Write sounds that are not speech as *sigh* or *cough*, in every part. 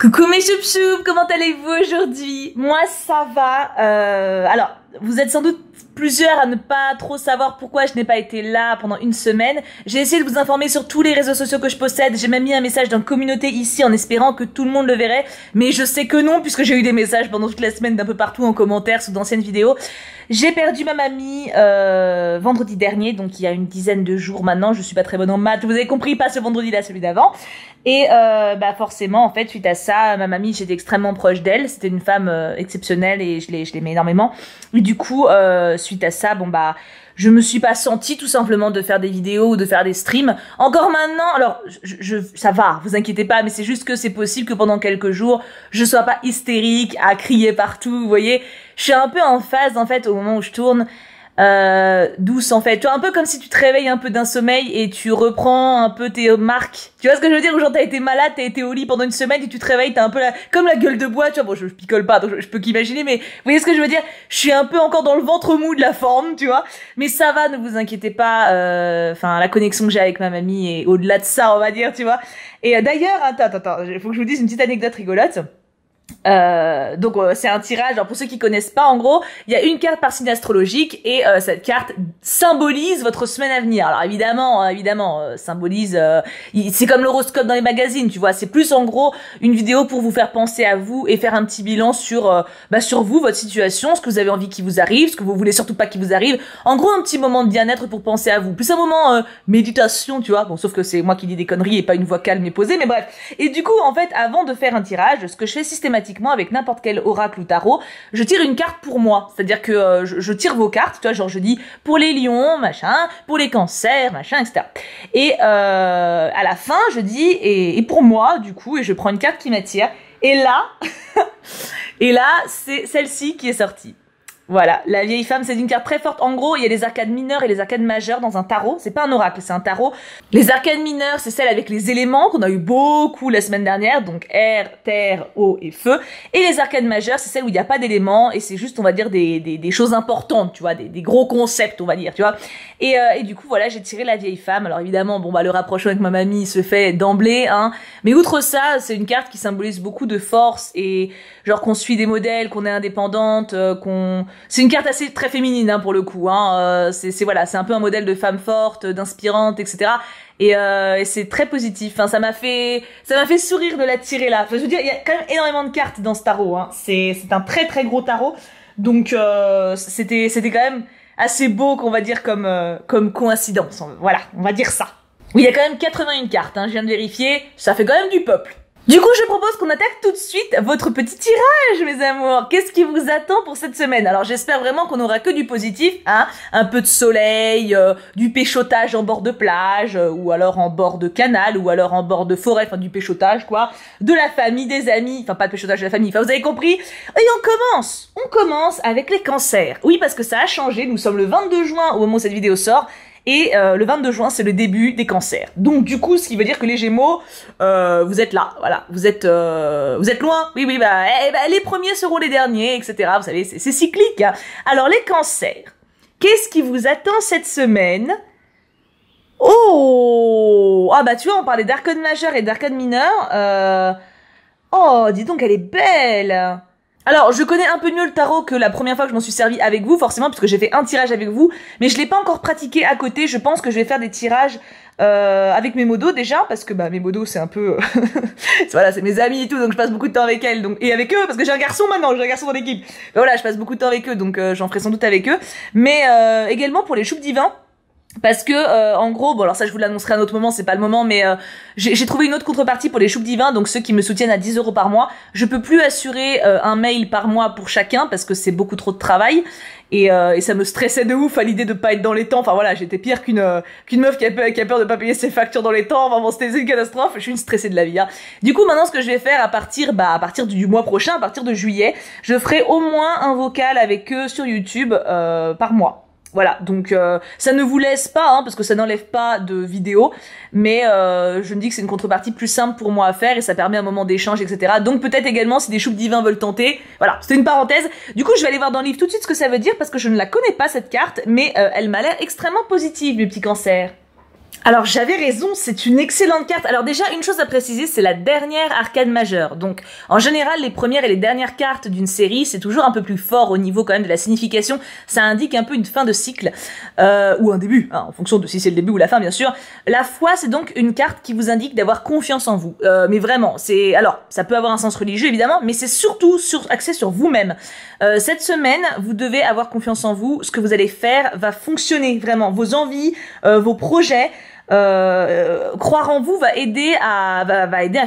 Coucou mes choup comment allez-vous aujourd'hui Moi ça va. Euh, alors, vous êtes sans doute plusieurs à ne pas trop savoir pourquoi je n'ai pas été là pendant une semaine. J'ai essayé de vous informer sur tous les réseaux sociaux que je possède. J'ai même mis un message dans la communauté ici en espérant que tout le monde le verrait. Mais je sais que non, puisque j'ai eu des messages pendant toute la semaine d'un peu partout en commentaire sous d'anciennes vidéos. J'ai perdu ma mamie euh, vendredi dernier, donc il y a une dizaine de jours maintenant. Je suis pas très bonne en maths, vous avez compris, pas ce vendredi-là, celui d'avant. Et euh, bah forcément, en fait, suite à ça, ma mamie, j'étais extrêmement proche d'elle. C'était une femme euh, exceptionnelle et je l'aimais énormément. Et du coup, suite à ça, bon bah je me suis pas senti tout simplement de faire des vidéos ou de faire des streams. Encore maintenant, alors je, je ça va, vous inquiétez pas, mais c'est juste que c'est possible que pendant quelques jours, je sois pas hystérique à crier partout, vous voyez. Je suis un peu en phase en fait au moment où je tourne euh, douce en fait. Tu vois, un peu comme si tu te réveilles un peu d'un sommeil et tu reprends un peu tes marques. Tu vois ce que je veux dire Genre t'as été malade, t'as été au lit pendant une semaine et tu te réveilles, t'as un peu comme la gueule de bois. Tu vois, bon je, picole pas, donc je, peux qu'imaginer, mais vous voyez ce que je veux dire Je suis un peu encore dans le ventre mou de la forme, tu vois. Mais ça va, ne vous inquiétez pas. Euh, enfin, la connexion que j'ai avec ma mamie et au-delà de ça, on va dire, tu vois. Et euh, d'ailleurs, attends, attends, attends, faut que je vous dise une petite anecdote rigolote. Euh, donc euh, c'est un tirage. Alors pour ceux qui connaissent pas, en gros, il y a une carte par signe astrologique et euh, cette carte symbolise votre semaine à venir. Alors évidemment, euh, évidemment, symbolise. c'est comme l'horoscope dans les magazines, tu vois. C'est plus en gros une vidéo pour vous faire penser à vous et faire un petit bilan sur bah, sur vous, votre situation, ce que vous avez envie qui vous arrive, ce que vous voulez surtout pas qui vous arrive. En gros, un petit moment de bien-être pour penser à vous. Plus un moment méditation, tu vois. Bon, sauf que c'est moi qui dis des conneries et pas une voix calme et posée, mais bref. Et du coup, en fait, avant de faire un tirage, ce que je fais systématiquement avec n'importe quel oracle ou tarot, je tire une carte pour moi. C'est-à-dire que euh, je, tire vos cartes, tu vois, genre je dis pour les lions, machin, pour les cancers, machin, etc. Et euh, à la fin, je dis et, et pour moi, du coup, et je prends une carte qui m'attire. Et là, *laughs* et là, c'est celle-ci qui est sortie. Voilà, la vieille femme, c'est une carte très forte. En gros, il y a les arcades mineures et les arcades majeures dans un tarot. C'est pas un oracle, c'est un tarot. Les arcades mineures, c'est celle avec les éléments qu'on a eu beaucoup la semaine dernière, donc air, terre, eau et feu. Et les arcades majeures, c'est celle où il n'y a pas d'éléments et c'est juste, on va dire, des, des, choses importantes, tu vois, des, des, gros concepts, on va dire, tu vois. Et, euh, et, du coup, voilà, j'ai tiré la vieille femme. Alors évidemment, bon, bah, le rapprochement avec ma mamie se fait d'emblée, hein. Mais outre ça, c'est une carte qui symbolise beaucoup de force et genre qu'on suit des modèles, qu'on est indépendante, euh, qu'on c'est une carte assez très féminine hein, pour le coup. Hein. Euh, c'est voilà, c'est un peu un modèle de femme forte, d'inspirante, etc. Euh, et, c'est très positif. Hein. Ça m'a fait ça m'a fait sourire de la tirer là. je veux dire, il y a quand même énormément de cartes dans ce tarot. Hein. C'est un très très gros tarot. Donc euh, c'était c'était quand même assez beau qu'on va dire comme comme coïncidence. Voilà, on va dire ça. Oui, il y a quand même 81 cartes. Hein, je viens de vérifier. Ça fait quand même du peuple. Du coup, je propose qu'on attaque tout de suite votre petit tirage, mes amours. Qu'est-ce qui vous attend pour cette semaine Alors, j'espère vraiment qu'on aura que du positif, hein Un peu de soleil, euh, du péchotage en bord de plage, euh, ou alors en bord de canal, ou alors en bord de forêt, enfin du péchotage, quoi. De la famille, des amis, enfin pas de péchotage de la famille, enfin vous avez compris. Et on commence, on commence avec les cancers. Oui, parce que ça a changé, nous sommes le 22 juin au moment où cette vidéo sort, et euh, le 22 juin, c'est le début des cancers. Donc du coup, ce qui veut dire que les Gémeaux, euh, vous êtes là, voilà, vous êtes, euh, vous êtes loin. Oui, oui, bah, eh, bah les premiers seront les derniers, etc. Vous savez, c'est cyclique. Hein. Alors les cancers, qu'est-ce qui vous attend cette semaine Oh, ah bah tu vois, on parlait d'arcade majeur et d'arcade mineur. Oh, dis donc, elle est belle. Alors, je connais un peu mieux le tarot que la première fois que je m'en suis servi avec vous, forcément, puisque j'ai fait un tirage avec vous, mais je l'ai pas encore pratiqué à côté. Je pense que je vais faire des tirages euh, avec mes modos déjà, parce que bah, mes modos c'est un peu, *laughs* voilà, c'est mes amis et tout, donc je passe beaucoup de temps avec elles, donc et avec eux, parce que j'ai un garçon maintenant, j'ai un garçon dans l'équipe. Bah, voilà, je passe beaucoup de temps avec eux, donc euh, j'en ferai sans doute avec eux, mais euh, également pour les choupes divins. Parce que euh, en gros, bon alors ça je vous l'annoncerai à un autre moment, c'est pas le moment, mais euh, j'ai trouvé une autre contrepartie pour les choupes divins, donc ceux qui me soutiennent à 10 euros par mois. Je peux plus assurer euh, un mail par mois pour chacun parce que c'est beaucoup trop de travail et, et, ça me stressait de ouf à l'idée de pas être dans les temps. Enfin voilà, j'étais pire qu'une qu'une meuf qui a, peur, de pas payer ses factures dans les temps. Enfin bon, c'était une catastrophe. Je suis une stressée de la vie. Hein. Du coup, maintenant ce que je vais faire à partir bah à partir du mois prochain, à partir de juillet, je ferai au moins un vocal avec eux sur YouTube par mois. Voilà, donc euh, ça ne vous laisse pas, hein, parce que ça n'enlève pas de vidéo, mais euh, je me dis que c'est une contrepartie plus simple pour moi à faire et ça permet un moment d'échange, etc. Donc peut-être également si des choupes divins veulent tenter. Voilà, c'était une parenthèse. Du coup, je vais aller voir dans le livre tout de suite ce que ça veut dire parce que je ne la connais pas cette carte, mais euh, elle m'a l'air extrêmement positive, mes petits cancers. Alors j'avais raison, c'est une excellente carte. Alors déjà, une chose à préciser, c'est la dernière arcade majeure. Donc en général, les premières et les dernières cartes d'une série, c'est toujours un peu plus fort au niveau quand même de la signification. Ça indique un peu une fin de cycle, euh, ou un début, hein, en fonction de si c'est le début ou la fin bien sûr. La foi, c'est donc une carte qui vous indique d'avoir confiance en vous. Euh, mais vraiment, c'est... Alors, ça peut avoir un sens religieux évidemment, mais c'est surtout axé sur vous-même. Euh, cette semaine, vous devez avoir confiance en vous. Ce que vous allez faire va fonctionner vraiment. Vos envies, vos projets... Euh, croire en vous va aider à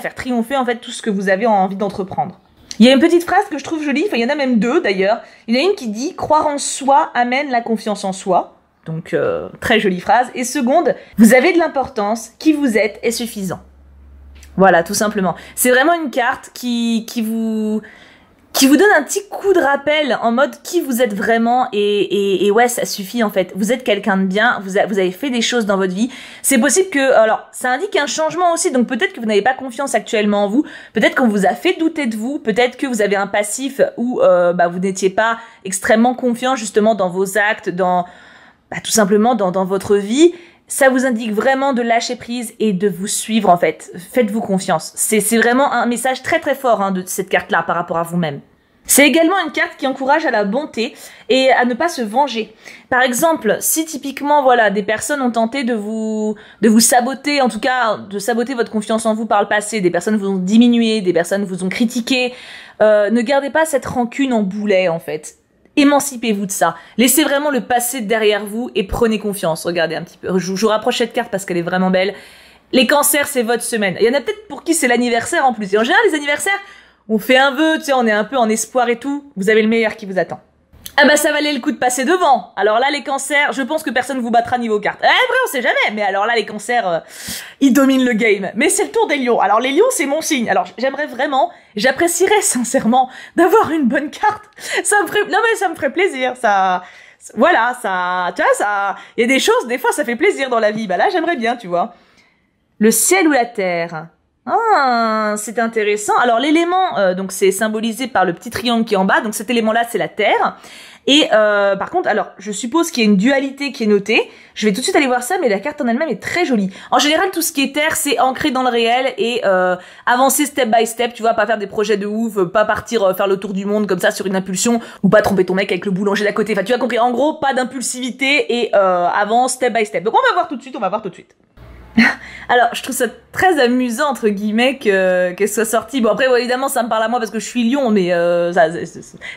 faire triompher en fait tout ce que vous avez envie d'entreprendre. Il y a une petite phrase que je trouve jolie, il y en a même deux d'ailleurs. Il y en a une qui dit croire en soi amène la confiance en soi. Donc euh, très jolie phrase. Et seconde, vous avez de l'importance, qui vous êtes est suffisant. Voilà, tout simplement. C'est vraiment une carte qui, qui vous qui vous donne un petit coup de rappel en mode qui vous êtes vraiment et, et, ouais ça suffit en fait vous êtes quelqu'un de bien vous, vous avez fait des choses dans votre vie c'est possible que alors ça indique un changement aussi donc peut-être que vous n'avez pas confiance actuellement en vous peut-être qu'on vous a fait douter de vous peut-être que vous avez un passif où euh, bah, vous n'étiez pas extrêmement confiant justement dans vos actes dans bah, tout simplement dans, dans votre vie ça vous indique vraiment de lâcher prise et de vous suivre en fait. Faites-vous confiance. C'est vraiment un message très très fort hein, de cette carte-là par rapport à vous-même. C'est également une carte qui encourage à la bonté et à ne pas se venger. Par exemple, si typiquement voilà des personnes ont tenté de vous de vous saboter, en tout cas de saboter votre confiance en vous par le passé, des personnes vous ont diminué, des personnes vous ont critiqué, euh, ne gardez pas cette rancune en boulet en fait. Émancipez-vous de ça. Laissez vraiment le passé derrière vous et prenez confiance. Regardez un petit peu. Je vous rapproche cette carte parce qu'elle est vraiment belle. Les cancers, c'est votre semaine. Il y en a peut-être pour qui c'est l'anniversaire en plus. Et en général, les anniversaires, on fait un vœu, tu sais, on est un peu en espoir et tout. Vous avez le meilleur qui vous attend. Ah bah ça valait le coup de passer devant. Alors là les cancers, je pense que personne vous battra niveau carte. Eh vrai, on sait jamais, mais alors là les cancers, euh, ils dominent le game. Mais c'est le tour des lions. Alors les lions c'est mon signe. Alors j'aimerais vraiment, j'apprécierais sincèrement d'avoir une bonne carte. Ça me ferait, non mais ça me ferait plaisir, ça... Voilà, ça... Tu vois, ça... Il y a des choses, des fois ça fait plaisir dans la vie. Bah là j'aimerais bien, tu vois. Le ciel ou la terre ah, c'est intéressant. Alors l'élément, euh, donc c'est symbolisé par le petit triangle qui est en bas. Donc cet élément-là, c'est la Terre. Et euh, par contre, alors je suppose qu'il y a une dualité qui est notée. Je vais tout de suite aller voir ça, mais la carte en elle-même est très jolie. En général, tout ce qui est Terre, c'est ancré dans le réel et euh, avancer step by step. Tu vois, pas faire des projets de ouf, pas partir euh, faire le tour du monde comme ça sur une impulsion, ou pas tromper ton mec avec le boulanger d'à côté. Enfin, tu as compris. En gros, pas d'impulsivité et avance step by step. Donc on va voir tout de suite. On va voir tout de suite. *laughs* Alors, je trouve ça très amusant, entre guillemets, qu'elle soit sortie. Bon, après, évidemment, ça me parle à moi parce que je suis Lyon, mais euh, ça,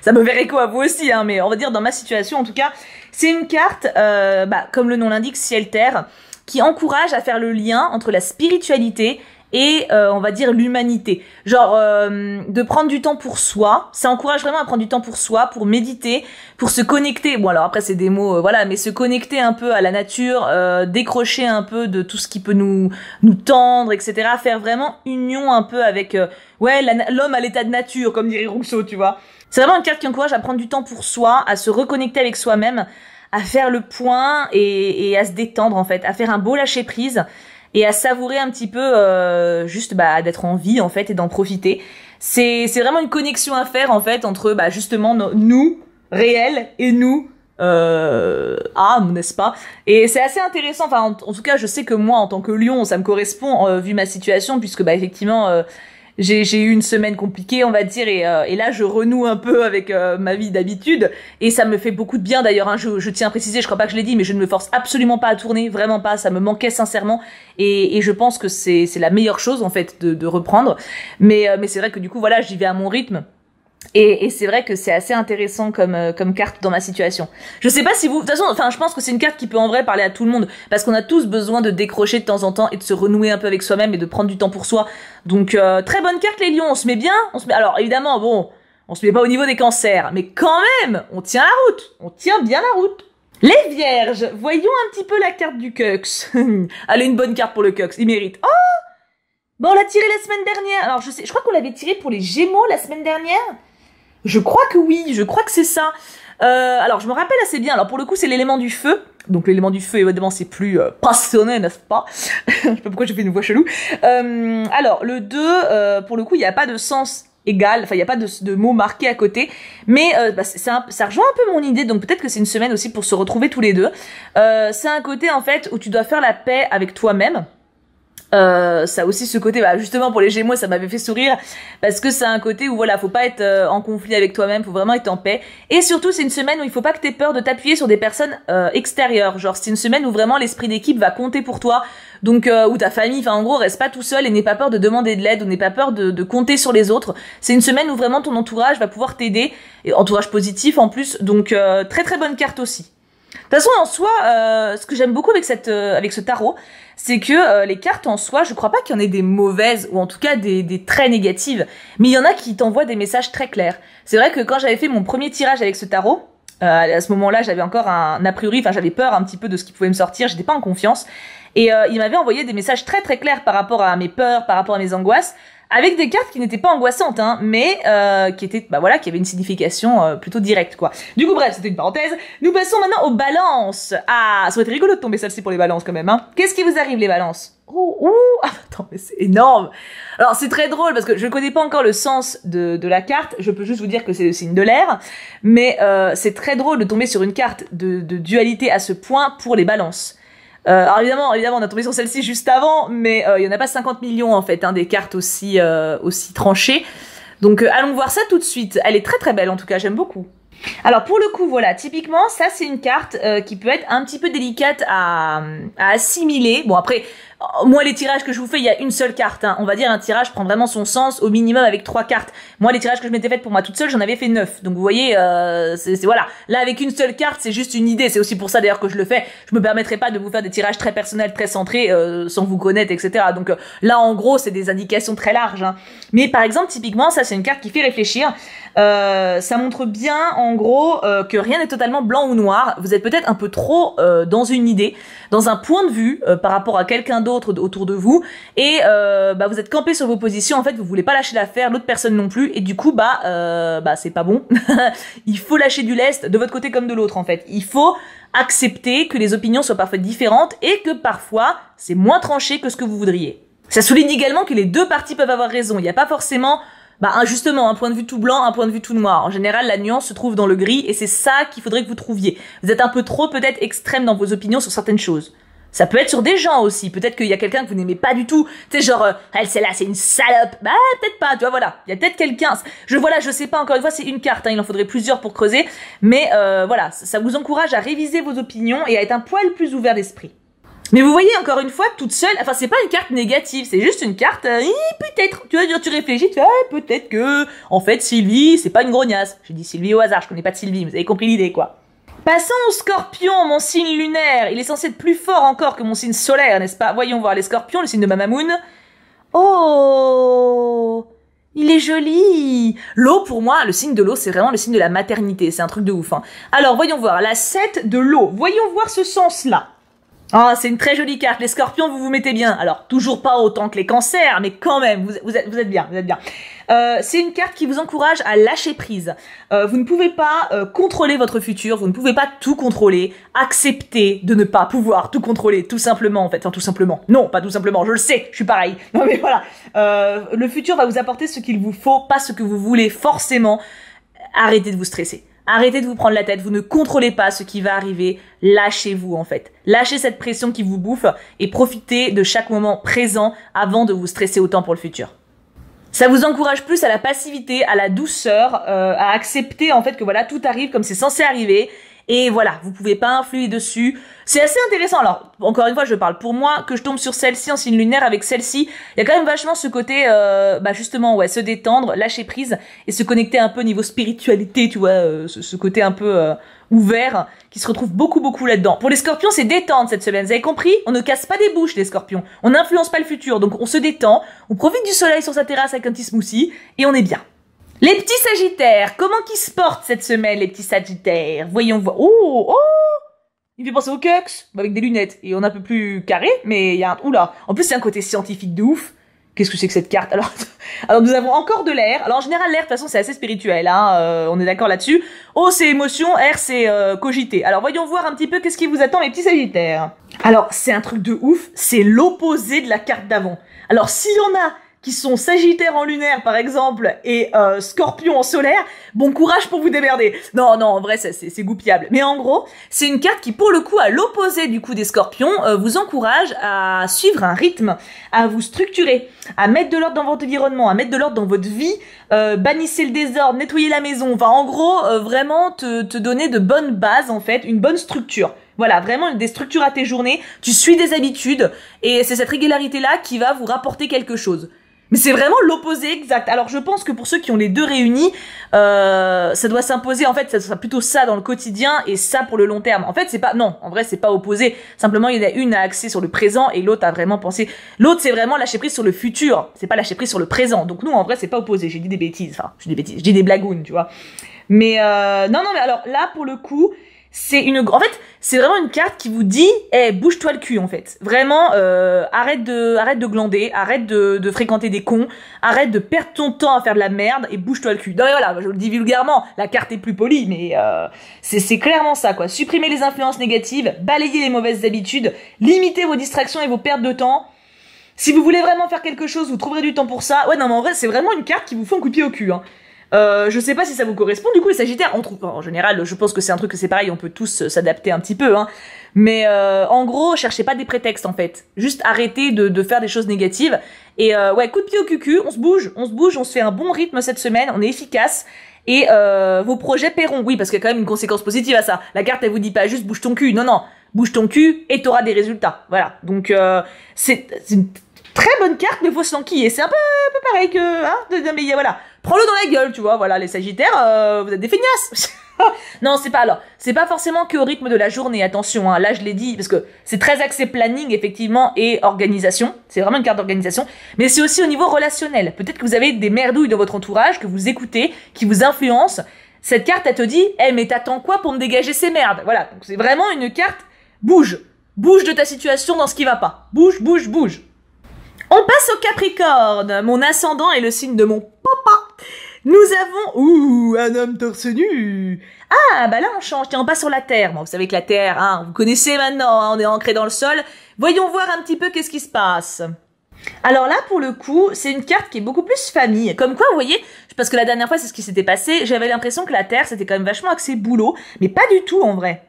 ça, me verrait quoi à vous aussi, hein, mais on va dire dans ma situation, en tout cas. C'est une carte, euh, bah, comme le nom l'indique, ciel-terre, qui encourage à faire le lien entre la spiritualité, et euh, on va dire l'humanité. Genre euh, de prendre du temps pour soi, ça encourage vraiment à prendre du temps pour soi, pour méditer, pour se connecter. Bon alors après c'est des mots, euh, voilà, mais se connecter un peu à la nature, décrocher un peu de tout ce qui peut nous nous tendre, etc. Faire vraiment union un peu avec ouais l'homme à l'état de nature, comme dirait Rousseau, tu vois. C'est vraiment une carte qui encourage à prendre du temps pour soi, à se reconnecter avec soi-même à faire le point et, à se détendre en fait, à faire un beau lâcher prise et à savourer un petit peu euh, juste bah, d'être en vie en fait et d'en profiter. C'est vraiment une connexion à faire en fait entre bah, justement nous réels et nous euh, n'est-ce pas Et c'est assez intéressant. Enfin, en, tout cas, je sais que moi, en tant que lion, ça me correspond euh, vu ma situation, puisque bah effectivement, euh, j'ai eu une semaine compliquée, on va dire, et, euh, et là je renoue un peu avec euh, ma vie d'habitude, et ça me fait beaucoup de bien d'ailleurs. Hein. je, je, tiens à préciser, je crois pas que je l'ai dit, mais je ne me force absolument pas à tourner, vraiment pas. Ça me manquait sincèrement, et, je pense que c'est la meilleure chose en fait de, reprendre. Mais euh, mais c'est vrai que du coup voilà, j'y vais à mon rythme. Et, c'est vrai que c'est assez intéressant euh, comme, carte dans ma situation. Je sais pas si vous, de toute façon, enfin, je pense que c'est une carte qui peut en vrai parler à tout le monde parce qu'on a tous besoin de décrocher de temps en temps et de se renouer un peu avec soi-même et de prendre du temps pour soi. Donc euh, très bonne carte les lions, on se met bien, on se met. Alors évidemment, bon, on se met pas au niveau des cancers, mais quand même, on tient la route, on tient bien la route. Les vierges, voyons un petit peu la carte du Cux. *laughs* Allez, une bonne carte pour le Cux, il mérite. Oh, bon, on l'a tiré la semaine dernière. Alors je sais, je crois qu'on l'avait tiré pour les Gémeaux la semaine dernière. Je crois que oui, je crois que c'est ça. Euh, alors, je me rappelle assez bien. Alors, pour le coup, c'est l'élément du feu. Donc, l'élément du feu, évidemment, c'est plus euh, passionné, n'est-ce pas *laughs* Je sais pas pourquoi j'ai fait une voix chelou. Euh, alors, le 2, pour le coup, il n'y a pas de sens égal, enfin, il n'y a pas de, mots mot marqué à côté. Mais bah, ça rejoint un peu mon idée, donc peut-être que c'est une semaine aussi pour se retrouver tous les deux. c'est un côté, en fait, où tu dois faire la paix avec toi-même. Euh, ça aussi ce côté, bah, justement pour les Gémeaux, ça m'avait fait sourire parce que c'est un côté où voilà, faut pas être euh, en conflit avec toi-même, faut vraiment être en paix. Et surtout, c'est une semaine où il faut pas que t'aies peur de t'appuyer sur des personnes euh, extérieures. Genre, c'est une semaine où vraiment l'esprit d'équipe va compter pour toi. Donc, où ta famille, enfin en gros, reste pas tout seul et n'aie pas peur de demander de l'aide ou n'aie pas peur de, compter sur les autres. C'est une semaine où vraiment ton entourage va pouvoir t'aider, et entourage positif en plus. Donc, très très bonne carte aussi. De toute façon, en soi, ce que j'aime beaucoup avec cette, avec ce tarot, c'est que euh, les cartes en soi, je crois pas qu'il y en ait des mauvaises ou en tout cas des, des très négatives, mais il y en a qui t'envoient des messages très clairs. C'est vrai que quand j'avais fait mon premier tirage avec ce tarot, euh, à ce moment-là, j'avais encore un, a priori, enfin j'avais peur un petit peu de ce qui pouvait me sortir, j'étais pas en confiance. Et euh, il m'avait envoyé des messages très très clairs par rapport à mes peurs, par rapport à mes angoisses, avec des cartes qui n'étaient pas angoissantes, hein, mais euh, qui étaient, bah voilà, qui avaient une signification euh, plutôt directe, quoi. Du coup, bref, c'était une parenthèse. Nous passons maintenant aux balances. Ah, ça aurait été rigolo de tomber celle-ci pour les balances quand même, hein. Qu'est-ce qui vous arrive, les balances Oh, ouh, ah, attends, mais c'est énorme. Alors c'est très drôle parce que je ne connais pas encore le sens de, la carte. Je peux juste vous dire que c'est le signe de l'air, mais euh, c'est très drôle de tomber sur une carte de dualité à ce point pour les balances. Euh, alors évidemment, évidemment, on a tombé sur celle-ci juste avant, mais euh, il n'y en a pas 50 millions en fait, hein, des cartes aussi, euh, aussi tranchées. Donc allons voir ça tout de suite. Elle est très très belle en tout cas, j'aime beaucoup. Alors pour le coup, voilà, typiquement, ça c'est une carte qui peut être un petit peu délicate à assimiler. Bon après, moi les tirages que je vous fais, il y a une seule carte. Hein. On va dire un tirage prend vraiment son sens au minimum avec trois cartes. Moi les tirages que je m'étais fait pour moi toute seule, j'en avais fait neuf. Donc vous voyez, euh, c'est voilà. Là avec une seule carte, c'est juste une idée. C'est aussi pour ça d'ailleurs que je le fais. Je me permettrai pas de vous faire des tirages très personnels, très centrés, euh, sans vous connaître, etc. Donc euh, là en gros, c'est des indications très larges. Hein. Mais par exemple typiquement, ça c'est une carte qui fait réfléchir. ça montre bien en gros que rien n'est totalement blanc ou noir. Vous êtes peut-être un peu trop dans une idée, dans un point de vue par rapport à quelqu'un d'autre autour de vous et euh, bah, vous êtes campé sur vos positions. En fait, vous voulez pas lâcher l'affaire, l'autre personne non plus. Et du coup, bah, euh, bah c'est pas bon. *laughs* il faut lâcher du lest de votre côté comme de l'autre. En fait, il faut accepter que les opinions soient parfois différentes et que parfois c'est moins tranché que ce que vous voudriez. Ça souligne également que les deux parties peuvent avoir raison. Il n'y a pas forcément bah justement un point de vue tout blanc, un point de vue tout noir. En général, la nuance se trouve dans le gris et c'est ça qu'il faudrait que vous trouviez. Vous êtes un peu trop peut-être extrême dans vos opinions sur certaines choses. Ça peut être sur des gens aussi. Peut-être qu'il y a quelqu'un que vous n'aimez pas du tout. Tu sais, genre, euh, elle, c'est là c'est une salope. Bah, peut-être pas, tu vois, voilà. Il y a peut-être quelqu'un. Je, là, je sais pas, encore une fois, c'est une carte. Hein. il en faudrait plusieurs pour creuser. Mais euh, voilà, ça vous encourage à réviser vos opinions et à être un poil plus ouvert d'esprit. Mais vous voyez, encore une fois, toute seule, enfin, c'est pas une carte négative, c'est juste une carte, euh, peut-être, tu vois, tu réfléchis, tu fais, ah, peut-être que, en fait, Sylvie, c'est pas une grognasse. J'ai dit Sylvie au hasard, je connais pas de Sylvie, vous avez compris l'idée, quoi. Passons au scorpion, mon signe lunaire. Il est censé être plus fort encore que mon signe solaire, n'est-ce pas Voyons voir les scorpions, le signe de Mamamoun. Oh Il est joli L'eau, pour moi, le signe de l'eau, c'est vraiment le signe de la maternité. C'est un truc de ouf. Hein. Alors, voyons voir. La 7 de l'eau. Voyons voir ce sens-là. Ah, c'est une très jolie carte. Les scorpions, vous vous mettez bien. Alors, toujours pas autant que les cancers, mais quand même, vous, êtes, bien, vous êtes bien. Euh, c'est une carte qui vous encourage à lâcher prise. Euh, vous ne pouvez pas euh, contrôler votre futur, vous ne pouvez pas tout contrôler. Acceptez de ne pas pouvoir tout contrôler, tout simplement en fait. Enfin, tout simplement. Non, pas tout simplement, je le sais, je suis pareil. *laughs* Non mais voilà. le futur va vous apporter ce qu'il vous faut, pas ce que vous voulez forcément. Arrêtez de vous stresser. Arrêtez de vous prendre la tête, vous ne contrôlez pas ce qui va arriver, lâchez-vous en fait. Lâchez cette pression qui vous bouffe et profitez de chaque moment présent avant de vous stresser autant pour le futur. Ça vous encourage plus à la passivité, à la douceur, euh, à accepter en fait que voilà tout arrive comme c'est censé arriver et voilà, vous pouvez pas influer dessus. C'est assez intéressant. Alors, encore une fois, je parle pour moi, que je tombe sur celle-ci en signe lunaire avec celle-ci. Il y a quand même vachement ce côté, euh, bah justement, ouais, se détendre, lâcher prise et se connecter un peu niveau spiritualité, tu vois, euh, ce, côté un peu euh, ouvert qui se retrouve beaucoup, beaucoup là-dedans. Pour les scorpions, c'est détendre cette semaine. Vous avez compris On ne casse pas des bouches, les scorpions. On n'influence pas le futur, donc on se détend, on profite du soleil sur sa terrasse avec un petit smoothie et on est bien. Les petits Sagittaires, comment qui se portent cette semaine, les petits Sagittaires Voyons voir. Oh, oh Il fait penser au cux, avec des lunettes. Et on a un peu plus carré, mais il y a un... Oula En plus, c'est un côté scientifique de ouf. Qu'est-ce que c'est que cette carte alors, *laughs* alors, nous avons encore de l'air. Alors, en général, l'air, de toute façon, c'est assez spirituel, hein. euh, on est d'accord là-dessus. O, oh, c'est émotion, R, c'est euh, cogiter. Alors, voyons voir un petit peu qu'est-ce qui vous attend, les petits Sagittaires. Alors, c'est un truc de ouf, c'est l'opposé de la carte d'avant. Alors, s'il y en a qui sont Sagittaire en lunaire par exemple et euh, Scorpion en solaire, bon courage pour vous démerder. Non, non, en vrai c'est goupillable. Mais en gros, c'est une carte qui pour le coup à l'opposé du coup des Scorpions euh, vous encourage à suivre un rythme, à vous structurer, à mettre de l'ordre dans votre environnement, à mettre de l'ordre dans votre vie, euh, bannissez le désordre, nettoyez la maison, enfin en gros vraiment te, te donner de bonnes bases en fait, une bonne structure. Voilà, vraiment des structures à tes journées, tu suis des habitudes et c'est cette régularité là qui va vous rapporter quelque chose. Mais c'est vraiment l'opposé exact. Alors je pense que pour ceux qui ont les deux réunis, euh, ça doit s'imposer. En fait, ça sera plutôt ça dans le quotidien et ça pour le long terme. En fait, c'est pas non. En vrai, c'est pas opposé. Simplement, il y en a une à axer sur le présent et l'autre à vraiment penser. L'autre, c'est vraiment lâcher prise sur le futur. C'est pas lâcher prise sur le présent. Donc nous, en vrai, c'est pas opposé. J'ai dit des bêtises. Enfin, je dis des bêtises. Je dis des blagounes, tu vois. Mais euh, non, non. Mais alors là, pour le coup, c'est une en fait c'est vraiment une carte qui vous dit eh bouge-toi le cul en fait vraiment euh, arrête de arrête de glander arrête de, fréquenter des cons arrête de perdre ton temps à faire de la merde et bouge-toi le cul non voilà je le dis vulgairement la carte est plus polie mais euh, c'est clairement ça quoi supprimer les influences négatives balayer les mauvaises habitudes limiter vos distractions et vos pertes de temps si vous voulez vraiment faire quelque chose vous trouverez du temps pour ça ouais non mais en vrai c'est vraiment une carte qui vous fait un coup de pied au cul hein. Euh, je sais pas si ça vous correspond. Du coup, les Sagittaires, on trouve, en général, je pense que c'est un truc que c'est pareil, on peut tous euh, s'adapter un petit peu. Hein. Mais euh, en gros, cherchez pas des prétextes en fait. Juste arrêtez de, de faire des choses négatives. Et euh, ouais, coup de pied au cul, on se bouge, on se bouge, on se fait un bon rythme cette semaine, on est efficace. Et vos projets paieront, oui, parce qu'il y a quand même une conséquence positive à ça. La carte, elle vous dit pas juste bouge ton cul, non, non, bouge ton cul et t'auras des résultats. Voilà, donc c'est une très bonne carte, mais faut se et C'est un peu, un peu pareil que... Hein, mais voilà, prends-le dans la gueule, tu vois. Voilà, les Sagittaires, euh, vous êtes des feignasses. *laughs* non, c'est pas alors. C'est pas forcément que au rythme de la journée, attention. Hein, là, je l'ai dit, parce que c'est très axé planning, effectivement, et organisation. C'est vraiment une carte d'organisation. Mais c'est aussi au niveau relationnel. Peut-être que vous avez des merdouilles dans votre entourage, que vous écoutez, qui vous influencent. Cette carte, elle te dit, eh, mais t'attends quoi pour me dégager ces merdes Voilà, donc c'est vraiment une carte, bouge. Bouge de ta situation dans ce qui va pas. Bouge, bouge, bouge. On passe au Capricorne. Mon ascendant est le signe de mon papa nous avons... Ouh, un homme torse nu Ah, bah là on change, tiens, on passe sur la Terre. Bon, vous savez que la Terre, hein, vous connaissez maintenant, hein, on est ancré dans le sol. Voyons voir un petit peu qu'est-ce qui se passe. Alors là, pour le coup, c'est une carte qui est beaucoup plus famille. Comme quoi, vous voyez, parce que la dernière fois, c'est ce qui s'était passé, j'avais l'impression que la Terre, c'était quand même vachement axé boulot, mais pas du tout en vrai.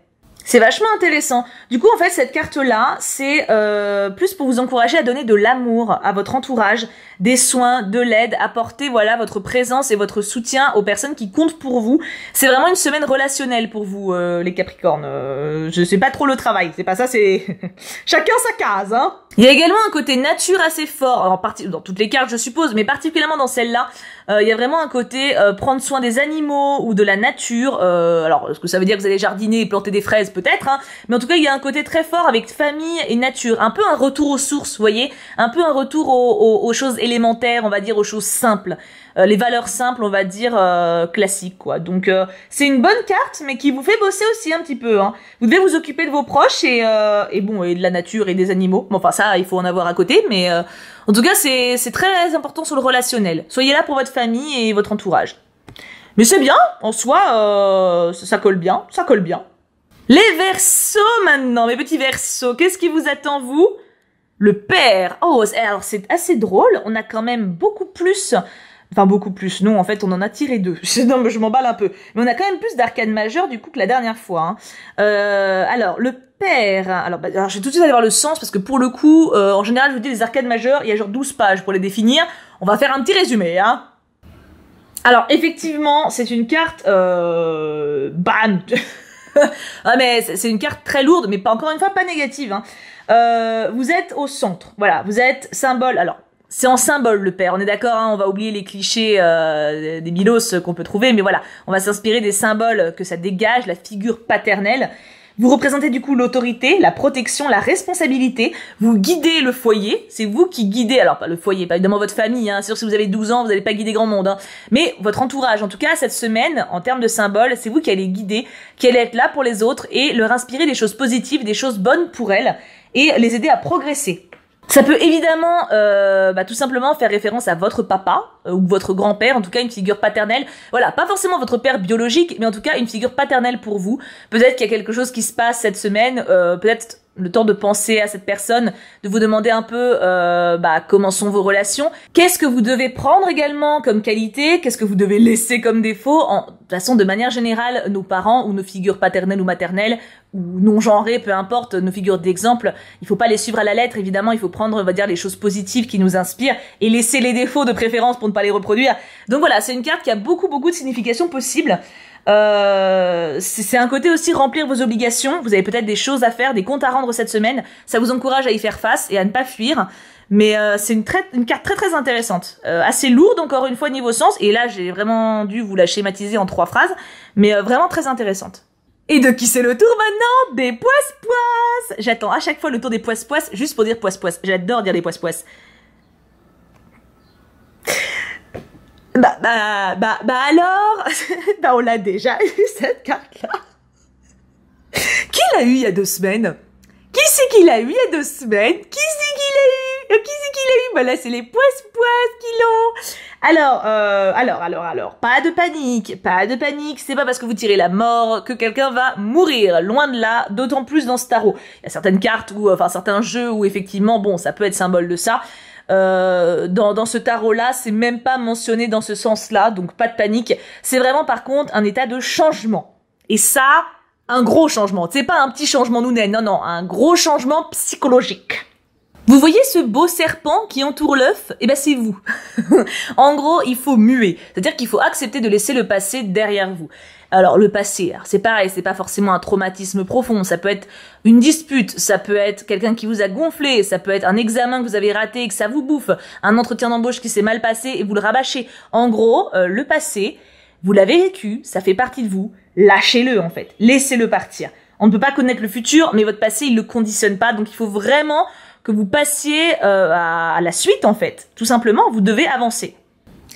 C'est vachement intéressant. Du coup, en fait, cette carte-là, c'est euh, plus pour vous encourager à donner de l'amour à votre entourage, des soins, de l'aide, apporter voilà votre présence et votre soutien aux personnes qui comptent pour vous. C'est vraiment une semaine relationnelle pour vous, euh, les Capricornes. Euh, je sais pas trop le travail, c'est pas ça, c'est *laughs* chacun sa case. Hein. Il y a également un côté nature assez fort, en partie dans toutes les cartes, je suppose, mais particulièrement dans celle-là. Euh, il y a vraiment un côté euh, prendre soin des animaux ou de la nature. Euh, alors, ce que ça veut dire que vous allez jardiner et planter des fraises peut-être, hein. mais en tout cas, il y a un côté très fort avec famille et nature. Un peu un retour aux sources, vous voyez, un peu un retour aux choses élémentaires, on va dire aux choses simples. Euh, les valeurs simples, on va dire, euh, classiques, quoi. Donc, euh, c'est une bonne carte, mais qui vous fait bosser aussi un petit peu. Hein. Vous devez vous occuper de vos proches et, bon, et de la nature et des animaux. Bon, enfin, ça, il faut en avoir à côté, mais en tout cas, c'est très important sur le relationnel. Soyez là pour votre famille et votre entourage. Mais c'est bien, en soi, ça colle bien, ça colle bien. Les versos maintenant, mes petits versos, qu'est-ce qui vous attend, vous le père. Oh, alors c'est assez drôle. On a quand même beaucoup plus Enfin, beaucoup plus. Non, en fait, on en a tiré deux. *laughs* Non, mais je m'emballe un peu. Mais on a quand même plus d'arcades majeures, du coup, que la dernière fois. Hein. Euh, alors, le père... Hein, bah, alors, je vais tout de suite aller voir le sens, parce que pour le coup, euh, en général, je vous dis, les arcades majeures, il y a genre 12 pages pour les définir. On va faire un petit résumé, hein. Alors, effectivement, c'est une carte... Euh, bam *laughs* ah mais c'est une carte très lourde, mais pas encore une fois pas négative. Hein. vous êtes au centre. Voilà, vous êtes symbole. Alors c'est en symbole le père. On est d'accord, hein, on va oublier les clichés euh, des Milos qu'on peut trouver, mais voilà, on va s'inspirer des symboles que ça dégage, la figure paternelle. Vous représentez du coup l'autorité, la protection, la responsabilité. Vous guidez le foyer. C'est vous qui guidez, alors pas le foyer, pas évidemment votre famille. Hein. Sûr, si vous avez 12 ans, vous n'allez pas guider grand monde. Hein. Mais votre entourage, en tout cas, cette semaine, en termes de symboles, c'est vous qui allez guider, qui allez être là pour les autres et leur inspirer des choses positives, des choses bonnes pour elles et les aider à progresser. Ça peut évidemment euh, bah, tout simplement faire référence à votre papa euh, ou votre grand-père, en tout cas une figure paternelle. Voilà, pas forcément votre père biologique, mais en tout cas une figure paternelle pour vous. Peut-être qu'il y a quelque chose qui se passe cette semaine, euh, peut-être le temps de penser à cette personne, de vous demander un peu euh, bah, comment sont vos relations, qu'est-ce que vous devez prendre également comme qualité, qu'est-ce que vous devez laisser comme défaut. En, de façon, de manière générale, nos parents ou nos figures paternelles ou maternelles ou non genrées, peu importe, nos figures d'exemple, il faut pas les suivre à la lettre. Évidemment, il faut prendre, on va dire, les choses positives qui nous inspirent et laisser les défauts de préférence pour ne pas les reproduire. Donc voilà, c'est une carte qui a beaucoup beaucoup de significations possibles. Euh, c'est un côté aussi remplir vos obligations. Vous avez peut-être des choses à faire, des comptes à rendre cette semaine. Ça vous encourage à y faire face et à ne pas fuir. Mais euh, c'est une, carte très très intéressante, euh, assez lourde encore une fois niveau sens. Et là, j'ai vraiment dû vous la schématiser en trois phrases, mais vraiment très intéressante. Et de qui c'est le tour maintenant Des poisses poisses J'attends à chaque fois le tour des poisses poisses juste pour dire poisses poisses J'adore dire des poisses poisses Bah, bah, bah, bah, alors *laughs* Bah, on l'a déjà *laughs* eu, cette carte-là. Qui l'a eu il y a deux semaines Qui c'est qui l'a eu il y a deux semaines Qui c'est qui l'a eu euh, Qui c'est qui l'a eu Bah là, c'est les poisses-poisses qui l'ont alors, euh, alors, alors, alors, pas de panique, pas de panique, c'est pas parce que vous tirez la mort que quelqu'un va mourir, loin de là, d'autant plus dans ce tarot. Il y a certaines cartes ou, enfin, certains jeux où effectivement, bon, ça peut être symbole de ça, euh, dans, ce tarot-là, c'est même pas mentionné dans ce sens-là, donc pas de panique. C'est vraiment par contre un état de changement. Et ça, un gros changement. C'est pas un petit changement nounet, non, non, un gros changement psychologique. Vous voyez ce beau serpent qui entoure l'œuf Eh ben c'est vous. *laughs* en gros, il faut muer, c'est-à-dire qu'il faut accepter de laisser le passé derrière vous. Alors le passé, c'est pareil, c'est pas forcément un traumatisme profond, ça peut être une dispute, ça peut être quelqu'un qui vous a gonflé, ça peut être un examen que vous avez raté et que ça vous bouffe, un entretien d'embauche qui s'est mal passé et vous le rabâchez. En gros, euh, le passé, vous l'avez vécu, ça fait partie de vous, lâchez-le en fait, laissez-le partir. On ne peut pas connaître le futur, mais votre passé, il le conditionne pas, donc il faut vraiment que vous passiez euh, à la suite en fait. Tout simplement, vous devez avancer.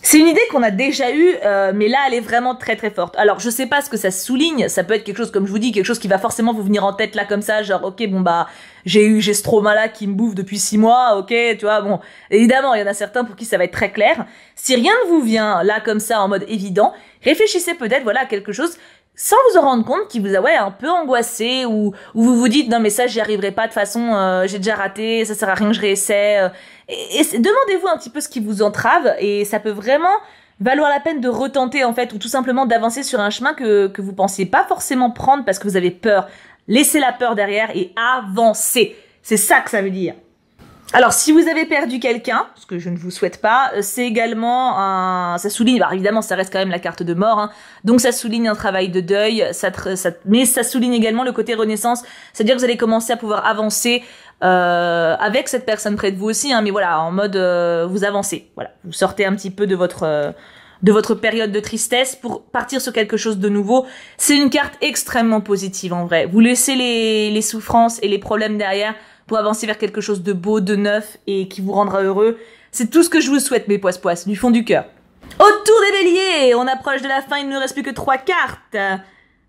C'est une idée qu'on a déjà eue, euh, mais là elle est vraiment très très forte. Alors je sais pas ce que ça souligne, ça peut être quelque chose comme je vous dis, quelque chose qui va forcément vous venir en tête là comme ça, genre ok bon bah j'ai eu j'ai ce trauma là qui me bouffe depuis six mois, ok tu vois bon évidemment il y en a certains pour qui ça va être très clair. Si rien ne vous vient là comme ça en mode évident, réfléchissez peut-être voilà à quelque chose sans vous en rendre compte qui vous a ouais un peu angoissé ou, vous vous dites non mais ça j'y arriverai pas de façon euh, j'ai déjà raté ça sert à rien je réessaie euh demandez-vous un petit peu ce qui vous entrave et ça peut vraiment valoir la peine de retenter en fait ou tout simplement d'avancer sur un chemin que, que vous pensiez pas forcément prendre parce que vous avez peur. Laissez la peur derrière et avancez. C'est ça que ça veut dire. Alors, si vous avez perdu quelqu'un, ce que je ne vous souhaite pas, euh, c'est également un... Ça souligne, bah, évidemment, ça reste quand même la carte de mort, hein. donc ça souligne un travail de deuil, mais ça souligne également le côté renaissance, c'est-à-dire que vous allez commencer à pouvoir avancer euh, avec cette personne près de vous aussi, hein, mais voilà, en mode euh, vous avancez, voilà, vous sortez un petit peu de votre euh, de votre période de tristesse pour partir sur quelque chose de nouveau. C'est une carte extrêmement positive en vrai. Vous laissez les, les souffrances et les problèmes derrière pour avancer vers quelque chose de beau, de neuf et qui vous rendra heureux. C'est tout ce que je vous souhaite, mes poisse-poisse, du fond du cœur. tour des béliers, on approche de la fin, il ne nous reste plus que trois cartes.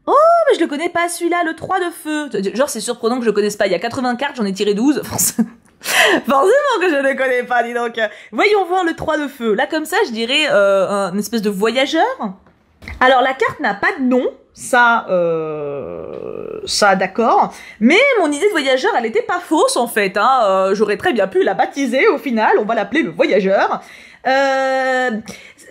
Oh, mais je le connais pas celui-là, le 3 de feu. Genre, c'est surprenant que je le connaisse pas. Il y a 80 cartes, j'en ai tiré 12. *laughs* Forcément que je ne connais pas, dis donc. Voyons voir le 3 de feu. Là, comme ça, je dirais euh, un espèce de voyageur. Alors, la carte n'a pas de nom. Ça, euh, ça, d'accord. Mais mon idée de voyageur, elle n'était pas fausse, en fait. Hein. Euh, j'aurais très bien pu la baptiser, au final. On va l'appeler le voyageur. Euh,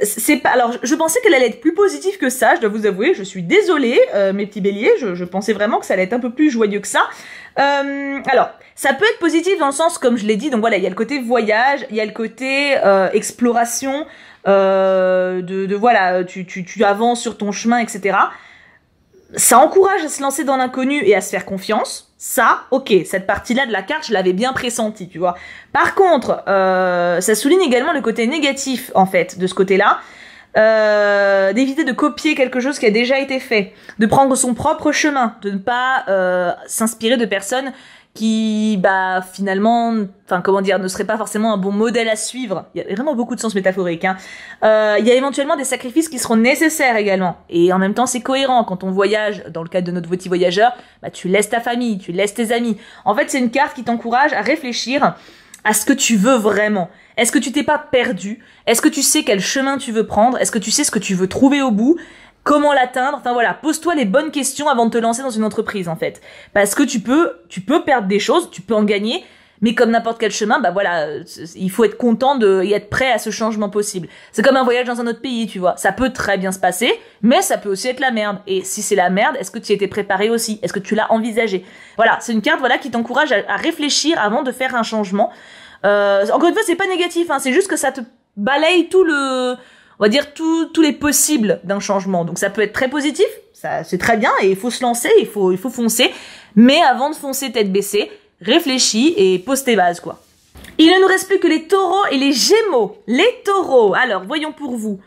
c'est Alors, je pensais qu'elle allait être plus positive que ça. Je dois vous avouer, je suis désolée, euh, mes petits béliers. Je, pensais vraiment que ça allait être un peu plus joyeux que ça. Euh, alors, ça peut être positif dans le sens, comme je l'ai dit. Donc voilà, il y a le côté voyage, il y a le côté euh, exploration, de, voilà, tu avances sur ton chemin, etc ça encourage à se lancer dans l'inconnu et à se faire confiance. Ça, ok, cette partie-là de la carte, je l'avais bien pressentie, tu vois. Par contre, euh, ça souligne également le côté négatif, en fait, de ce côté-là. Euh, d'éviter de copier quelque chose qui a déjà été fait, de prendre son propre chemin, de ne pas euh, s'inspirer de personnes qui bah finalement enfin comment dire ne serait pas forcément un bon modèle à suivre il y a vraiment beaucoup de sens métaphorique hein. Euh, il y a éventuellement des sacrifices qui seront nécessaires également et en même temps c'est cohérent quand on voyage dans le cadre de notre petit voyageur bah tu laisses ta famille tu laisses tes amis en fait c'est une carte qui t'encourage à réfléchir à ce que tu veux vraiment est-ce que tu t'es pas perdu est-ce que tu sais quel chemin tu veux prendre est-ce que tu sais ce que tu veux trouver au bout comment l'atteindre. Enfin voilà, pose-toi les bonnes questions avant de te lancer dans une entreprise en fait, parce que tu peux, tu peux perdre des choses, tu peux en gagner, mais comme n'importe quel chemin, bah voilà, il faut être content de y être prêt à ce changement possible. C'est comme un voyage dans un autre pays, tu vois. Ça peut très bien se passer, mais ça peut aussi être la merde. Et si c'est la merde, est-ce que tu y étais préparé aussi Est-ce que tu l'as envisagé Voilà, c'est une carte voilà qui t'encourage à, réfléchir avant de faire un changement. Euh, encore une fois, c'est pas négatif, hein, c'est juste que ça te balaye tout le on va dire, tous les possibles d'un changement. Donc ça peut être très positif, ça c'est très bien, et il faut se lancer, il faut, il faut foncer. Mais avant de foncer tête baissée, réfléchis et pose tes bases, quoi. Il ne nous reste plus que les taureaux et les gémeaux. Les taureaux, alors voyons pour vous.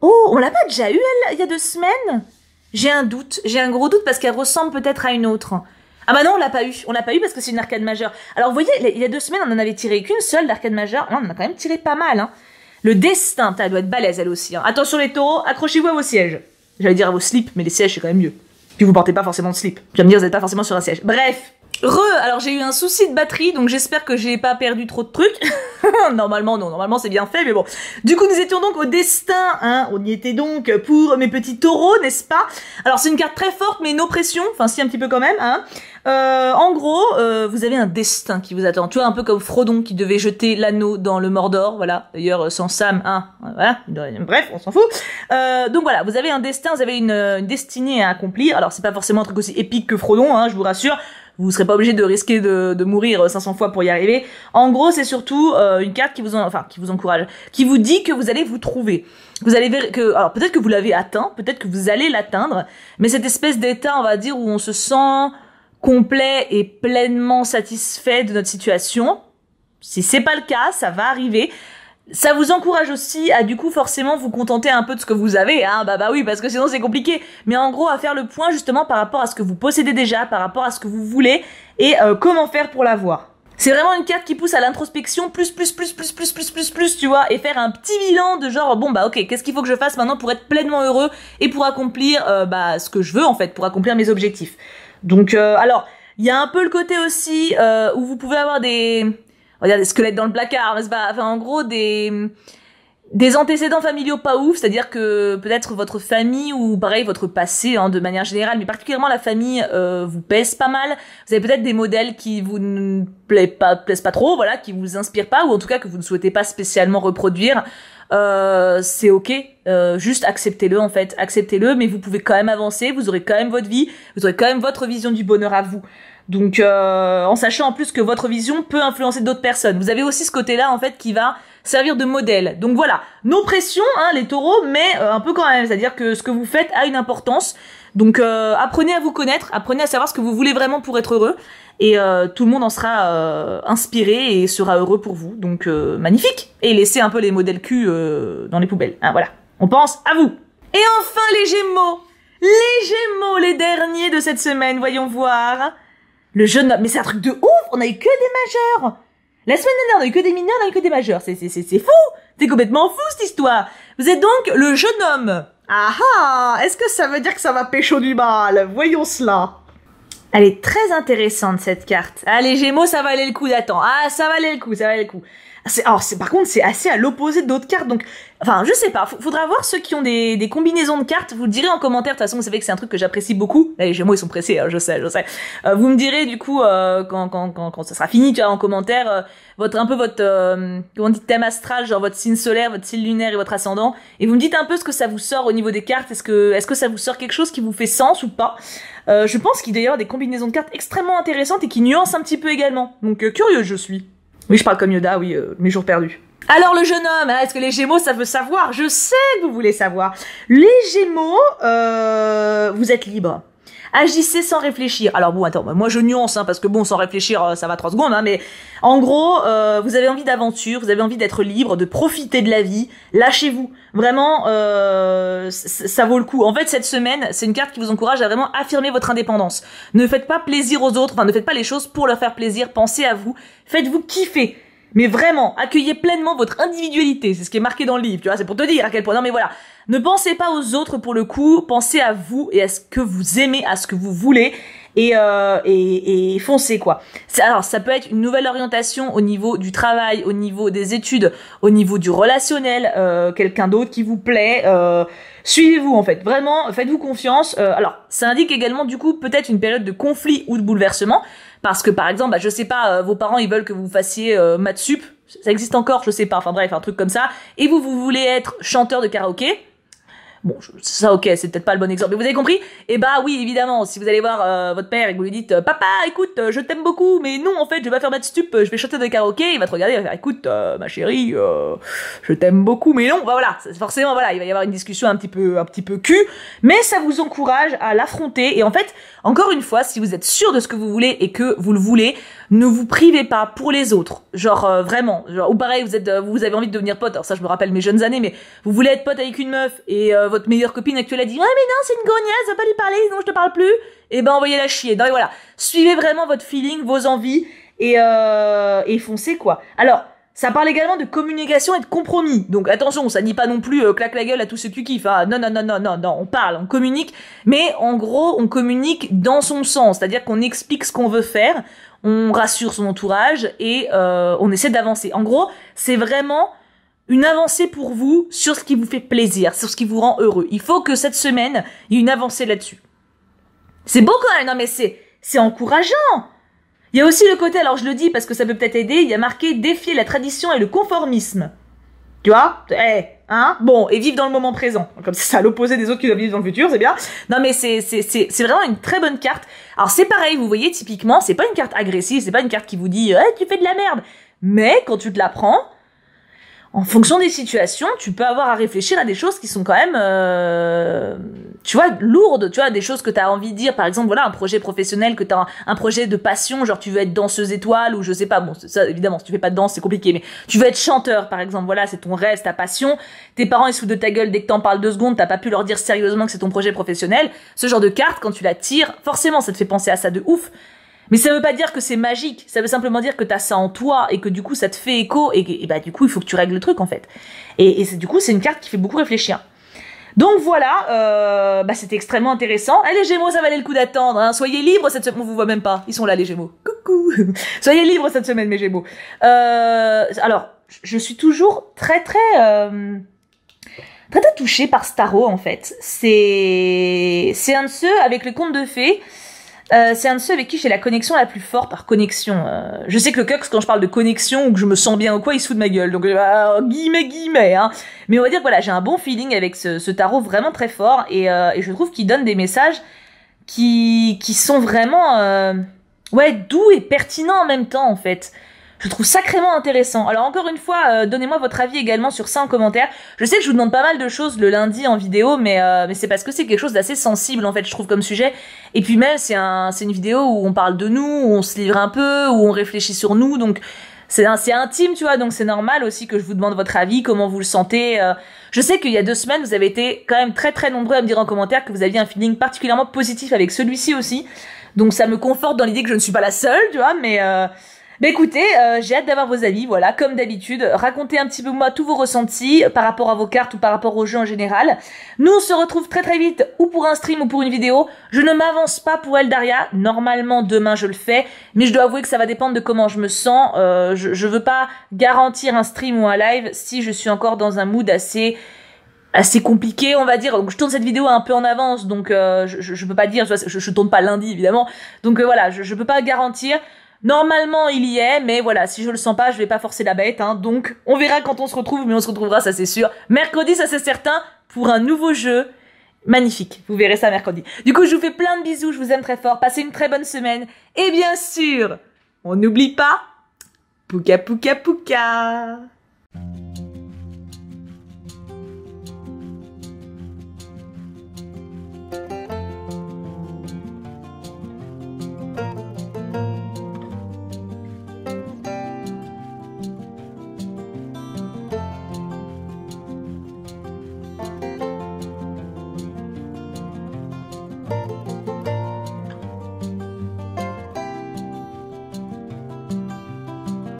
Oh, on l'a pas déjà eu, elle, il y a deux semaines J'ai un doute, j'ai un gros doute parce qu'elle ressemble peut-être à une autre. Ah bah non, on l'a pas eu. On l'a pas eu parce que c'est une arcade majeure. Alors vous voyez, il y a deux semaines, on en avait tiré qu'une seule d'arcade majeure. on en a quand même tiré pas mal. Hein. Le destin, elle doit être balèze elle aussi. Hein. Attention les taureaux, accrochez-vous à vos sièges. J'allais dire à vos slips, mais les sièges c'est quand même mieux. Puis vous portez pas forcément de slip. Je me dire, vous n'êtes pas forcément sur un siège. Bref, Re, alors j'ai eu un souci de batterie, donc j'espère que j'ai pas perdu trop de trucs. *laughs* normalement non, normalement c'est bien fait, mais bon. Du coup nous étions donc au destin, hein, on y était donc pour mes petits taureaux, n'est-ce pas Alors c'est une carte très forte, mais une oppression. enfin si un petit peu quand même, hein. Euh, en gros, euh, vous avez un destin qui vous attend. Tu vois, un peu comme Frodon qui devait jeter l'anneau dans le Mordor, voilà. D'ailleurs, euh, sans Sam, hein, voilà. Bref, on s'en fout. donc voilà, vous avez un destin, vous avez une, destinée à accomplir. Alors, c'est pas forcément un truc aussi épique que Frodon, hein, je vous rassure. Vous serez pas obligé de risquer de, de, mourir 500 fois pour y arriver. En gros, c'est surtout une carte qui vous, en, enfin, qui vous encourage, qui vous dit que vous allez vous trouver vous allez que alors peut-être que vous l'avez atteint, peut-être que vous allez l'atteindre, mais cette espèce d'état, on va dire, où on se sent complet et pleinement satisfait de notre situation. Si c'est pas le cas, ça va arriver. Ça vous encourage aussi à du coup forcément vous contenter un peu de ce que vous avez, hein, bah bah oui, parce que sinon c'est compliqué. Mais en gros à faire le point justement par rapport à ce que vous possédez déjà, par rapport à ce que vous voulez et euh, comment faire pour l'avoir. C'est vraiment une carte qui pousse à l'introspection, plus, plus, plus, plus, plus, plus, plus, plus, tu vois, et faire un petit bilan de genre, bon, bah, ok, qu'est-ce qu'il faut que je fasse maintenant pour être pleinement heureux et pour accomplir, euh, bah, ce que je veux, en fait, pour accomplir mes objectifs. Donc, euh, alors, il y a un peu le côté aussi euh, où vous pouvez avoir des, on va dire des squelettes dans le placard, mais pas Enfin, en gros, des des antécédents familiaux pas ouf, c'est-à-dire que peut-être votre famille ou pareil votre passé hein, de manière générale, mais particulièrement la famille euh, vous pèse pas mal. Vous avez peut-être des modèles qui vous ne pas, plaisent pas trop, voilà, qui vous inspirent pas ou en tout cas que vous ne souhaitez pas spécialement reproduire. Euh, c'est ok. Euh, juste acceptez-le en fait, acceptez-le, mais vous pouvez quand même avancer, vous aurez quand même votre vie, vous aurez quand même votre vision du bonheur à vous. Donc, euh, en sachant en plus que votre vision peut influencer d'autres personnes. Vous avez aussi ce côté-là, en fait, qui va servir de modèle. Donc voilà, nos pressions hein, les taureaux, mais un peu quand même. C'est-à-dire que ce que vous faites a une importance. Donc, apprenez à vous connaître, apprenez à savoir ce que vous voulez vraiment pour être heureux et euh, tout le monde en sera euh, inspiré et sera heureux pour vous. Donc euh, magnifique Et laissez un peu les modèles Q dans les poubelles. Ah, voilà, on pense à vous Et enfin les Gémeaux Les Gémeaux, les derniers de cette semaine, voyons voir Le jeune homme, mais c'est un truc de ouf On n'a eu que des majeurs La semaine dernière, on a eu que des mineurs, on a eu que des majeurs. C'est fou C'est complètement fou cette histoire Vous êtes donc le jeune homme ah ah Est-ce que ça veut dire que ça va pécho du mal Voyons cela elle est très intéressante cette carte. Allez Gémeaux, ça valait le coup d'attendre. Ah, ça valait le coup, ça valait le coup c'est par contre c'est assez à l'opposé d'autres cartes donc enfin je sais pas faudra voir ceux qui ont des, combinaisons de cartes vous le direz en commentaire de toute façon vous savez que c'est un truc que j'apprécie beaucoup les moi ils sont pressés hein, je sais je sais euh, vous me direz du coup euh, quand, ça sera fini tu vois en commentaire euh, votre un peu votre comment dit thème astral genre votre signe solaire votre signe lunaire et votre ascendant et vous me dites un peu ce que ça vous sort au niveau des cartes est-ce que est-ce que ça vous sort quelque chose qui vous fait sens ou pas je pense qu'il y a d'ailleurs des combinaisons de cartes extrêmement intéressantes et qui nuancent un petit peu également donc curieux je suis oui, je parle comme Yoda, oui, euh, mes jours perdus. Alors le jeune homme, est-ce que les Gémeaux ça veut savoir Je sais que vous voulez savoir. Les Gémeaux, euh, vous êtes libres agissez sans réfléchir. Alors bon, attends, moi je nuance, hein, parce que bon, sans réfléchir, euh, ça va trois secondes, hein, mais en gros, euh, vous avez envie d'aventure, vous avez envie d'être libre, de profiter de la vie, lâchez-vous. Vraiment, euh, ça vaut le coup. En fait, cette semaine, c'est une carte qui vous encourage à vraiment affirmer votre indépendance. Ne faites pas plaisir aux autres, enfin ne faites pas les choses pour leur faire plaisir, pensez à vous, faites-vous kiffer. Mais vraiment, accueillez pleinement votre individualité, c'est ce qui est marqué dans le livre, tu vois, c'est pour te dire à quel point. Non mais voilà, ne pensez pas aux autres pour le coup, pensez à vous et à ce que vous aimez, à ce que vous voulez. Et, euh, et, et, foncez quoi. Alors ça peut être une nouvelle orientation au niveau du travail, au niveau des études, au niveau du relationnel, euh, quelqu'un d'autre qui vous plaît. Euh, suivez-vous en fait, vraiment, faites-vous confiance. Euh, alors ça indique également du coup peut-être une période de conflit ou de bouleversement parce que par exemple, bah, je sais pas, euh, vos parents ils veulent que vous fassiez euh, maths sup, ça existe encore, je sais pas, enfin bref, un truc comme ça, et vous vous voulez être chanteur de karaoké, Bon, ça ok, c'est peut-être pas le bon exemple, mais vous avez compris Eh bah oui, évidemment, si vous allez voir euh, votre père et que vous lui dites euh, « Papa, écoute, euh, je t'aime beaucoup, mais non, en fait, je vais pas faire ma stup, je vais chanter de karaoké », il va te regarder, il va faire « Écoute, ma chérie, je t'aime beaucoup, mais non bah, voilà, forcément, voilà, il va y avoir une discussion un petit peu un petit peu cul, mais ça vous encourage à l'affronter, et en fait, encore une fois, si vous êtes sûr de ce que vous voulez et que vous le voulez, ne vous privez pas pour les autres. Genre euh, vraiment, ou pareil, vous êtes euh, vous avez envie de devenir pote. Alors ça je me rappelle mes jeunes années mais vous voulez être pote avec une meuf et euh, votre meilleure copine actuelle a dit Ouais, ah, mais non, c'est une grognasse, va pas lui parler, non je te parle plus." Eh ben envoyez-la chier. Non et voilà, suivez vraiment votre feeling, vos envies et euh, et foncez quoi. Alors ça parle également de communication et de compromis. Donc attention, ça dit pas non plus claque la gueule à tout ce qui kiffent. Hein. Non, non, non, non, non, non. On parle, on communique, mais en gros, on communique dans son sens, c'est-à-dire qu'on explique ce qu'on veut faire, on rassure son entourage et euh, on essaie d'avancer. En gros, c'est vraiment une avancée pour vous sur ce qui vous fait plaisir, sur ce qui vous rend heureux. Il faut que cette semaine, il y ait une avancée là-dessus. C'est beau quand même, non mais c'est, c'est encourageant. Il y a aussi le côté, alors je le dis parce que ça peut peut-être aider, il y a marqué défier la tradition et le conformisme. Tu vois eh, hein Bon, et vivre dans le moment présent. Comme ça, à l'opposé des autres qui doivent vivre dans le futur, c'est bien. Non, mais c'est, c'est, c'est, vraiment une très bonne carte. Alors, c'est pareil, vous voyez, typiquement, c'est pas une carte agressive, c'est pas une carte qui vous dit hey, eh, tu fais de la merde ». Mais, quand tu te la prends, en fonction des situations, tu peux avoir à réfléchir à des choses qui sont quand même... Euh, tu vois, lourde, tu vois, des choses que tu as envie de dire, par exemple, voilà, un projet professionnel, que tu as un, projet de passion, genre tu veux être danseuse étoile, ou je sais pas, bon, ça évidemment, si tu fais pas de danse, c'est compliqué, mais tu veux être chanteur, par exemple, voilà, c'est ton rêve, ta passion, tes parents ils se foutent de ta gueule dès que t'en parles deux secondes, t'as pas pu leur dire sérieusement que c'est ton projet professionnel, ce genre de carte, quand tu la tires, forcément, ça te fait penser à ça de ouf, mais ça veut pas dire que c'est magique, ça veut simplement dire que t'as ça en toi et que du coup ça te fait écho et, bah du coup il faut que tu règles le truc en fait. Et, et du coup c'est une carte qui fait beaucoup réfléchir. Donc voilà, euh, bah c'était extrêmement intéressant. et eh, les Gémeaux, ça valait le coup d'attendre. Hein. Soyez libres cette semaine. On vous voit même pas. Ils sont là, les Gémeaux. Coucou. *laughs* Soyez libres cette semaine, mes Gémeaux. Euh, alors, je suis toujours très très euh, très touchée par Starro, en fait. C'est c'est un de ceux avec le conte de fées euh, c'est un de ceux avec qui j'ai la connexion la plus forte par connexion. Euh. je sais que le Cux, quand je parle de connexion ou que je me sens bien ou quoi, il se fout de ma gueule. Donc, euh, guillemets, guillemets. Hein. Mais on va dire, voilà, j'ai un bon feeling avec ce, tarot vraiment très fort et, je trouve qu'il donne des messages qui, qui sont vraiment ouais, doux et pertinents en même temps, en fait je trouve sacrément intéressant. Alors encore une fois, euh, donnez-moi votre avis également sur ça en commentaire. Je sais que je vous demande pas mal de choses le lundi en vidéo, mais, euh, mais c'est parce que c'est quelque chose d'assez sensible en fait, je trouve comme sujet. Et puis même, c'est un, une vidéo où on parle de nous, où on se livre un peu, où on réfléchit sur nous, donc c'est intime, tu vois, donc c'est normal aussi que je vous demande votre avis, comment vous le sentez. Euh. je sais qu'il y a deux semaines, vous avez été quand même très très nombreux à me dire en commentaire que vous aviez un feeling particulièrement positif avec celui-ci aussi. Donc ça me conforte dans l'idée que je ne suis pas la seule, tu vois, mais... Bah écoutez, euh, j'ai hâte d'avoir vos avis, voilà, comme d'habitude. Racontez un petit peu moi tous vos ressentis euh, par rapport à vos cartes ou par rapport au jeu en général. Nous, on se retrouve très très vite, ou pour un stream ou pour une vidéo. Je ne m'avance pas pour Eldaria. Normalement, demain, je le fais. Mais je dois avouer que ça va dépendre de comment je me sens. Euh, je, ne veux pas garantir un stream ou un live si je suis encore dans un mood assez assez compliqué, on va dire. je tourne cette vidéo un peu en avance, donc je, je, peux pas dire, je, je, tourne pas lundi évidemment, donc voilà, je, je peux pas garantir. Normalement, il y est, mais voilà, si je le sens pas, je vais pas forcer la bête, hein. donc on verra quand on se retrouve, mais on se retrouvera, ça c'est sûr. Mercredi, ça c'est certain, pour un nouveau jeu. Magnifique, vous verrez ça mercredi. Du coup, je vous fais plein de bisous, je vous aime très fort, passez une très bonne semaine, et bien sûr, on n'oublie pas, Pouka Pouka Pouka